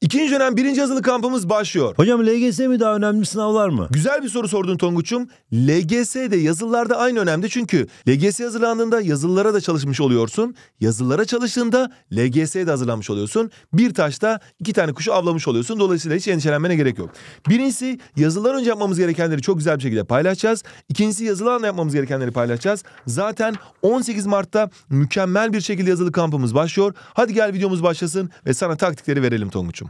İkinci dönem birinci hazırlık kampımız başlıyor. Hocam LGS mi daha önemli sınavlar mı? Güzel bir soru sordun Tonguç'um. LGS de yazılılarda aynı önemli çünkü LGS hazırlandığında yazılılara da çalışmış oluyorsun. Yazılılara çalıştığında LGS'ye de hazırlanmış oluyorsun. Bir taşta iki tane kuşu avlamış oluyorsun. Dolayısıyla hiç endişelenmene gerek yok. Birincisi yazılılar önce yapmamız gerekenleri çok güzel bir şekilde paylaşacağız. İkincisi yazılarla yapmamız gerekenleri paylaşacağız. Zaten 18 Mart'ta mükemmel bir şekilde yazılı kampımız başlıyor. Hadi gel videomuz başlasın ve sana taktikleri verelim Tonguç'um.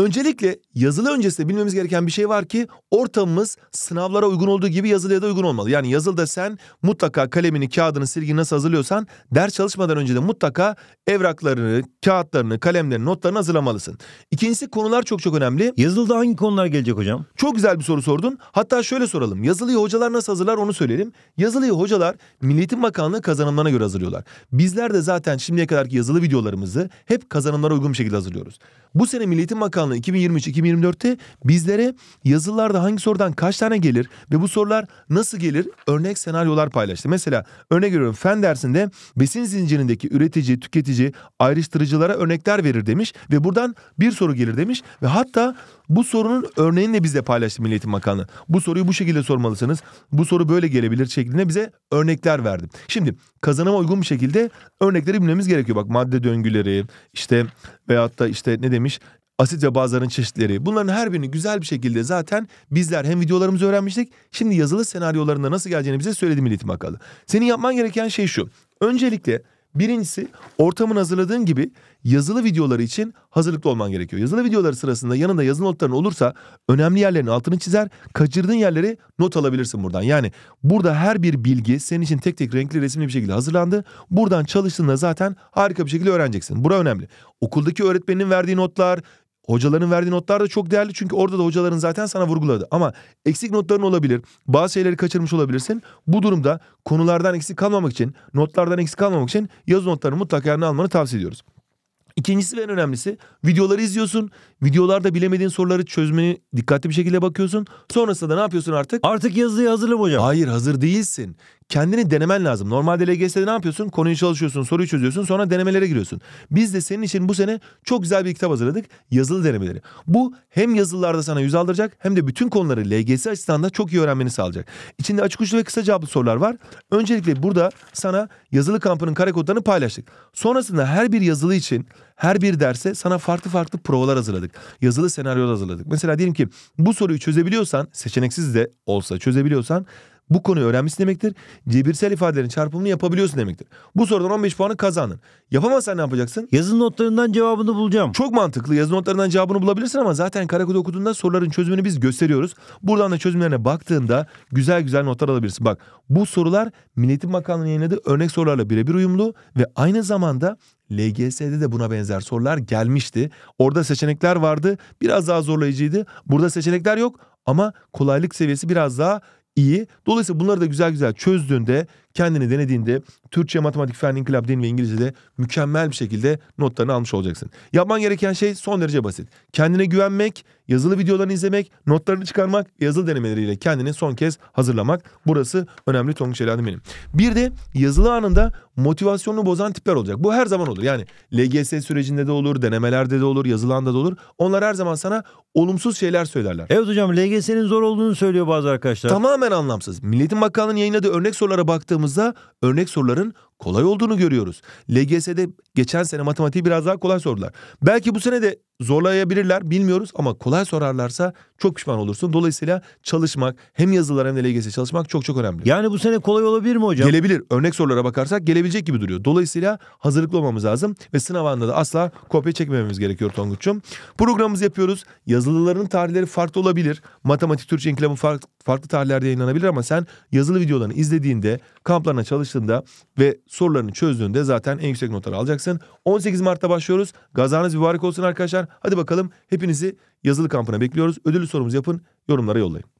Öncelikle yazılı öncesinde bilmemiz gereken bir şey var ki ortamımız sınavlara uygun olduğu gibi yazılıya da uygun olmalı. Yani yazılıda sen mutlaka kalemini, kağıdını, silgini nasıl hazırlıyorsan ders çalışmadan önce de mutlaka evraklarını, kağıtlarını, kalemlerini, notlarını hazırlamalısın. İkincisi konular çok çok önemli. Yazılıda hangi konular gelecek hocam? Çok güzel bir soru sordun. Hatta şöyle soralım. Yazılıyı hocalar nasıl hazırlar onu söyleyelim. Yazılıyı hocalar Milli Eğitim Bakanlığı kazanımlarına göre hazırlıyorlar. Bizler de zaten şimdiye kadarki yazılı videolarımızı hep kazanımlara uygun bir şekilde hazırlıyoruz. Bu sene Milli Eğitim Bakanlığı Bakanlığı 2023-2024'te bizlere yazılarda hangi sorudan kaç tane gelir ve bu sorular nasıl gelir örnek senaryolar paylaştı. Mesela örnek veriyorum fen dersinde besin zincirindeki üretici, tüketici, ayrıştırıcılara örnekler verir demiş ve buradan bir soru gelir demiş ve hatta bu sorunun örneğini de bize paylaştı Milli Eğitim Bakanlığı. Bu soruyu bu şekilde sormalısınız. Bu soru böyle gelebilir şeklinde bize örnekler verdi. Şimdi kazanıma uygun bir şekilde örnekleri bilmemiz gerekiyor. Bak madde döngüleri işte veyahut da işte ne demiş asit ve bazların çeşitleri bunların her birini güzel bir şekilde zaten bizler hem videolarımızı öğrenmiştik şimdi yazılı senaryolarında nasıl geleceğini bize söyledi Milli Eğitim Senin yapman gereken şey şu öncelikle Birincisi ortamın hazırladığın gibi yazılı videoları için hazırlıklı olman gerekiyor. Yazılı videoları sırasında yanında yazı notların olursa önemli yerlerin altını çizer, kaçırdığın yerleri not alabilirsin buradan. Yani burada her bir bilgi senin için tek tek renkli resimli bir şekilde hazırlandı. Buradan çalıştığında zaten harika bir şekilde öğreneceksin. Bura önemli. Okuldaki öğretmenin verdiği notlar, Hocaların verdiği notlar da çok değerli çünkü orada da hocaların zaten sana vurguladı. Ama eksik notların olabilir. Bazı şeyleri kaçırmış olabilirsin. Bu durumda konulardan eksik kalmamak için, notlardan eksik kalmamak için yazı notlarını mutlaka yerine almanı tavsiye ediyoruz. İkincisi ve en önemlisi videoları izliyorsun. Videolarda bilemediğin soruları çözmeni dikkatli bir şekilde bakıyorsun. Sonrasında da ne yapıyorsun artık? Artık yazıyı hazırım hocam. Hayır hazır değilsin kendini denemen lazım. Normalde LGS'de ne yapıyorsun? Konuyu çalışıyorsun, soruyu çözüyorsun, sonra denemelere giriyorsun. Biz de senin için bu sene çok güzel bir kitap hazırladık. Yazılı denemeleri. Bu hem yazılılarda sana yüz aldıracak hem de bütün konuları LGS açısından da çok iyi öğrenmeni sağlayacak. İçinde açık uçlu ve kısa cevaplı sorular var. Öncelikle burada sana yazılı kampının kare kodlarını paylaştık. Sonrasında her bir yazılı için her bir derse sana farklı farklı provalar hazırladık. Yazılı senaryolar hazırladık. Mesela diyelim ki bu soruyu çözebiliyorsan, seçeneksiz de olsa çözebiliyorsan bu konuyu öğrenmişsin demektir. Cebirsel ifadelerin çarpımını yapabiliyorsun demektir. Bu sorudan 15 puanı kazandın. Yapamazsan ne yapacaksın? Yazı notlarından cevabını bulacağım. Çok mantıklı. Yazı notlarından cevabını bulabilirsin ama zaten Karakod okuduğunda soruların çözümünü biz gösteriyoruz. Buradan da çözümlerine baktığında güzel güzel notlar alabilirsin. Bak bu sorular Milletin Bakanlığı'nın yayınladığı örnek sorularla birebir uyumlu ve aynı zamanda LGS'de de buna benzer sorular gelmişti. Orada seçenekler vardı. Biraz daha zorlayıcıydı. Burada seçenekler yok ama kolaylık seviyesi biraz daha iyi. Dolayısıyla bunları da güzel güzel çözdüğünde, kendini denediğinde Türkçe, matematik, fen, inkılap, din ve İngilizce'de mükemmel bir şekilde notlarını almış olacaksın. Yapman gereken şey son derece basit. Kendine güvenmek, yazılı videolarını izlemek, notlarını çıkarmak, yazılı denemeleriyle kendini son kez hazırlamak. Burası önemli Tonguç Elhan'ın benim. Bir de yazılı anında motivasyonunu bozan tipler olacak. Bu her zaman olur. Yani LGS sürecinde de olur, denemelerde de olur, yazılı anda da olur. Onlar her zaman sana olumsuz şeyler söylerler. Evet hocam LGS'nin zor olduğunu söylüyor bazı arkadaşlar. Tamamen anlamsız. Milletin Bakanlığı'nın yayınladığı örnek sorulara baktığımızda örnek soruların kolay olduğunu görüyoruz. LGS'de geçen sene matematiği biraz daha kolay sordular. Belki bu sene de zorlayabilirler bilmiyoruz ama kolay sorarlarsa çok pişman olursun. Dolayısıyla çalışmak hem yazılar hem de LGS çalışmak çok çok önemli. Yani bu sene kolay olabilir mi hocam? Gelebilir. Örnek sorulara bakarsak gelebilecek gibi duruyor. Dolayısıyla hazırlıklı olmamız lazım ve sınav anında da asla kopya çekmememiz gerekiyor Tonguç'um. Programımızı yapıyoruz. Yazılıların tarihleri farklı olabilir. Matematik, Türkçe, İnkılabın farklı farklı tarihlerde yayınlanabilir ama sen yazılı videolarını izlediğinde, kamplarına çalıştığında ve sorularını çözdüğünde zaten en yüksek notları alacaksın. 18 Mart'ta başlıyoruz. Gazanız mübarek olsun arkadaşlar. Hadi bakalım hepinizi yazılı kampına bekliyoruz. Ödüllü sorumuzu yapın, yorumlara yollayın.